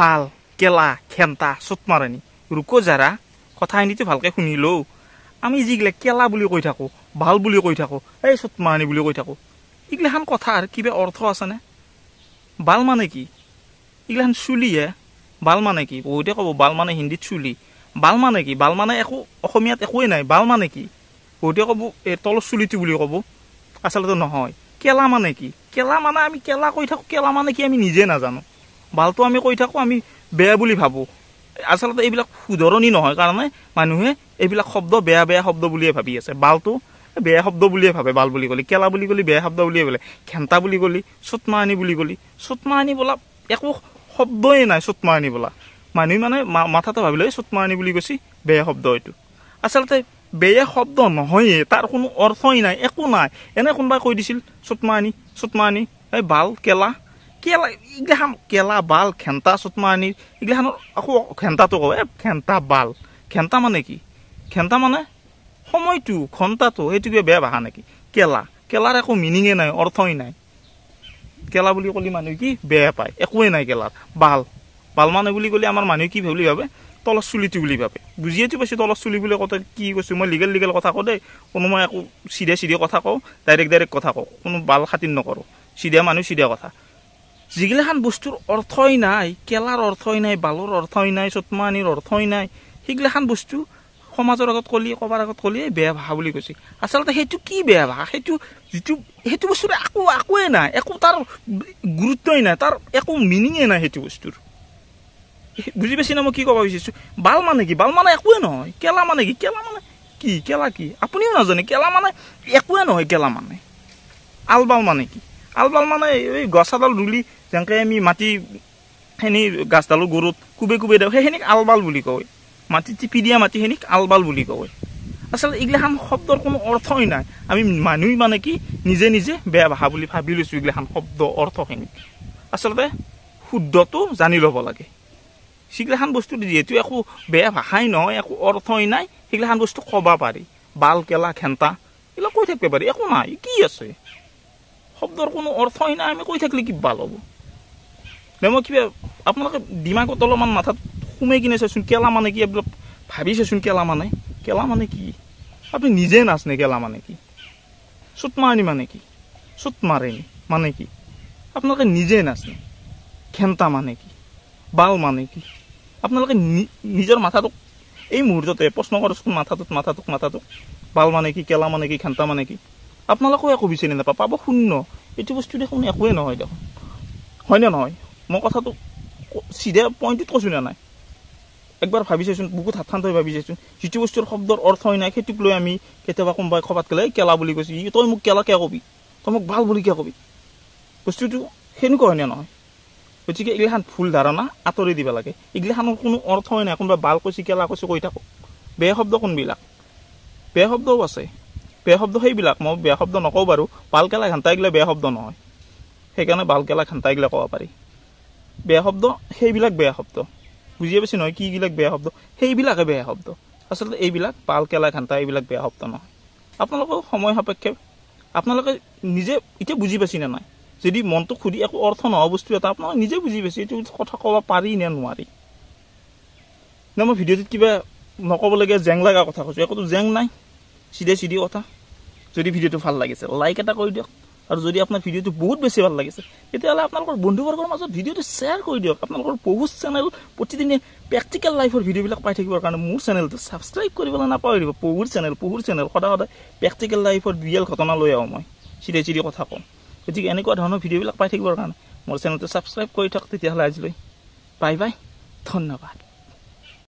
বাল কেলা ঘেণ্টা চুটমাৰণী ৰুক জাৰা কথাখিনিটো ভালকৈ শুনিলোঁ আমি যিগিলা কেলা বুলি কৈ থাকোঁ ভাল বুলি কৈ থাকোঁ এই চুটমাৰণী বুলি কৈ থাকোঁ এইগিলাখান কথাৰ কিবা অৰ্থ আছেনে বাল মানে কি এইগিলাখান চুলিহে বাল মানে কি বহুতে ক'ব বাল মানে হিন্দীত চুলি বাল মানে কি বাল মানে একো অসমীয়াত একোৱে নাই বাল মানে কি বহুতে ক'ব এই তলৰ চুলিটো বুলি ক'ব আচলতে নহয় কেলা মানে কি কেলা মানে আমি কেলা কৈ থাকোঁ কেলা মানে কি আমি নিজে নাজানো ভালটো আমি কৈ থাকোঁ আমি বেয়া বুলি ভাবোঁ আচলতে এইবিলাক শুধৰণি নহয় কাৰণে মানুহে এইবিলাক শব্দ বেয়া বেয়া শব্দ বুলিয়ে ভাবি আছে বালটো বেয়া শব্দ বুলিয়ে ভাবে বাল বুলি ক'লে কেলা বুলি ক'লে বেয়া শব্দ বুলিয়ে বোলে ঘেণ্টা বুলি ক'লি চুটমা আনি বুলি ক'লি চুটমা আনি বোলা একো শব্দই নাই চুতমা আনি বোলা মানুহে মানে মাথাতে ভাবিলে চুটমা আনি বুলি কৈছে বেয়া শব্দ এইটো আচলতে বেয়া শব্দ নহয়ে তাৰ কোনো অৰ্থই নাই একো নাই এনে কোনোবাই কৈ দিছিল চুতমা আনি চুতমা আনি এই বাল কেলা এইগিলাখান কেলা বাল ঘেণ্টা চতমানি এইগিলাখানৰ আকৌ ঘেণ্টাটো কওঁ এ ঘেণ্টা বাল ঘেণ্টা মানে কি ঘেণ্টা মানে সময়টো ঘণ্টাটো সেইটো কিবা বেয়া ভাষা নেকি কেলা কেলাৰ একো মিনিঙে নাই অৰ্থই নাই কেলা বুলি ক'লে মানুহে কি বেয়া পায় একোৱেই নাই কেলাৰ বাল বাল মানে বুলি ক'লে আমাৰ মানুহে কি বুলি ভাবে তলৰ চুলিটো বুলি ভাবে বুজিয়েতো পাইছোঁ তলৰ চুলি বুলি কওঁতে কি কৈছোঁ মই লিগেল লিগেল কথা কওঁ দেই কোনো মই একো চিধা চিধা কথা কওঁ ডাইৰেক্ট ডাইৰেক্ট কথা কওঁ কোনো বাল খাতিৰ নকৰোঁ চিধা মানুহ চিধা কথা যিগিলাখান বস্তুৰ অৰ্থই নাই কেলাৰ অৰ্থই নাই বালৰ অৰ্থই নাই চতমানিৰ অৰ্থই নাই সেইগিলাখান বস্তু সমাজৰ আগত ক'লি ক'বাৰ আগত ক'লি বেয়া ভাষা বুলি কৈছে আচলতে সেইটো কি বেয়া ভাষা সেইটো যিটো সেইটো বস্তুৰ একো একোৱে নাই একো তাৰ গুৰুত্বই নাই তাৰ একো মিনিঙে নাই সেইটো বস্তুৰ বুজি পাইছি নে মই কি ক'ব বিচাৰিছোঁ বাল মানে কি বাল মানে একোৱে নহয় কেলা মানে কি কেলা মানে কি কেলা কি আপুনিও নাজানে কেলা মানে একোৱে নহয় কেলা মানে আলবাল মানে কি আলবাল মানে এই গছাডাল ৰুলি যেনেকে আমি মাটি সেনি গছডালো গৰুত কোবে কোবে দিওঁ সেইখিনিক আলবাল বুলি কয় মাটি টিপি দিয়া মাটিখিনিক আলবাল বুলি কয় আচলতে এইগিলাখান শব্দৰ কোনো অৰ্থই নাই আমি মানুহ মানে কি নিজে নিজে বেয়া ভাষা বুলি ভাবি লৈছোঁ এইগিলাখান শব্দ অৰ্থখিনি আচলতে শুদ্ধটো জানি ল'ব লাগে সেইগিলাখান বস্তু যিহেতু একো বেয়া ভাষাই নহয় একো অৰ্থই নাই সেইগিলাখান বস্তু ক'ব পাৰি বাল কেলা ঘেণ্টা এইবিলাক কৈ থাকিব পাৰি একো নাই কি আছে শব্দৰ কোনো অৰ্থই নাই আমি কৈ থাকিলে কি ভাল হ'ব নে মই কিবা আপোনালোকে ডিমাকত অলপমান মাথাত সোমাই কিনে চাইচোন কেলা মানে কি এইবিলাক ভাবি চাইছোন কেলা মানে কেলা মানে কি আপুনি নিজে নাচনে কেলা মানে কি চুট মাৰণি মানে কি চুট মাৰে নি মানে কি আপোনালোকে নিজে নাচনে ঘেণ্টা মানে কি বাল মানে কি আপোনালোকে নিজৰ মাথাটোক এই মুহূৰ্ততে প্ৰশ্ন কৰোঁচোন মাথাটোত মাথাটোক মাথাটোক বাল মানে কি কেলা মানে কি ঘেণ্টা মানে কি আপোনালোকেও একো বিচাৰি নাপাব পাব শূন্য এইটো বস্তু দেখোন একোৱেই নহয় দেখোন হয়নে নহয় মই কথাটো চিধা পইণ্টটোত কৈছোঁ নে নাই একবাৰ ভাবি চাইছোঁ বহুত হাতান থৈ ভাবি চাইছোঁ যিটো বস্তুৰ শব্দৰ অৰ্থ হয় নাই সেইটোক লৈ আমি কেতিয়াবা কোনোবাই খবাত গ'লে কেলা বুলি কৈছোঁ তই মোক কেলা কিয় কবি তই মোক ভাল বুলি কিয় কবি বস্তুটো সেনেকুৱা হয়নে নহয় গতিকে এইগিলাখান ভুল ধাৰণা আঁতৰি দিব লাগে এইগিলাখানৰ কোনো অৰ্থ হয় নাই কোনোবাই ভাল কৈছে কেলা কৈছে কৈ থাকোঁ বেয়া শব্দ কোনবিলাক বেয়া শব্দও আছে বেয়া শব্দ সেইবিলাক মই বেয়া শব্দ নকওঁ বাৰু ভাল কেলা ঘণ্টাইগিলা বেয়া শব্দ নহয় সেইকাৰণে ভাল কেলা ঘণ্টাইগিলা ক'ব পাৰি বেয়া শব্দ সেইবিলাক বেয়া শব্দ বুজিয়ে পাইছে নহয় কিবিলাক বেয়া শব্দ সেইবিলাকে বেয়া শব্দ আচলতে এইবিলাক পাল কেলা ঘণ্টা এইবিলাক বেয়া শব্দ নহয় আপোনালোকৰ সময় সাপেক্ষে আপোনালোকে নিজে এতিয়া বুজি পাইছেনে নাই যদি মনটো খুদি একো অৰ্থ নহয় বস্তু এটা আপোনালোকে নিজে বুজি পাইছে এইটো কথা ক'ব পাৰি নে নোৱাৰি নে মই ভিডিঅ'টোত কিবা নক'বলগীয়া জেং লগা কথা কৈছোঁ একোতো জেং নাই চিধা চিধি কথা যদি ভিডিঅ'টো ভাল লাগিছে লাইক এটা কৰি দিয়ক আৰু যদি আপোনাৰ ভিডিঅ'টো বহুত বেছি ভাল লাগিছে তেতিয়াহ'লে আপোনালোকৰ বন্ধুবৰ্গৰ মাজত ভিডিঅ'টো শ্বেয়াৰ কৰি দিয়ক আপোনালোকৰ বহুত চেনেল প্ৰতিদিনে প্ৰেক্টিকেল লাইফৰ ভিডিঅ'বিলাক পাই থাকিবৰ কাৰণে মোৰ চেনেলটো ছাবস্ক্ৰাইব কৰিবলৈ নাপাহৰিব পহুৰ চেনেল পহুৰ চেনেল সদায় সদায় প্ৰেক্টিকেল লাইফৰ ৰিয়েল ঘটনা লৈ আহোঁ মই চিধা চিধি কথা কওঁ গতিকে এনেকুৱা ধৰণৰ ভিডিঅ'বিলাক পাই থাকিবৰ কাৰণে মোৰ চেনেলটো ছাবস্ক্ৰাইব কৰি থাকক তেতিয়াহ'লে আজিলৈ বাই বাই ধন্যবাদ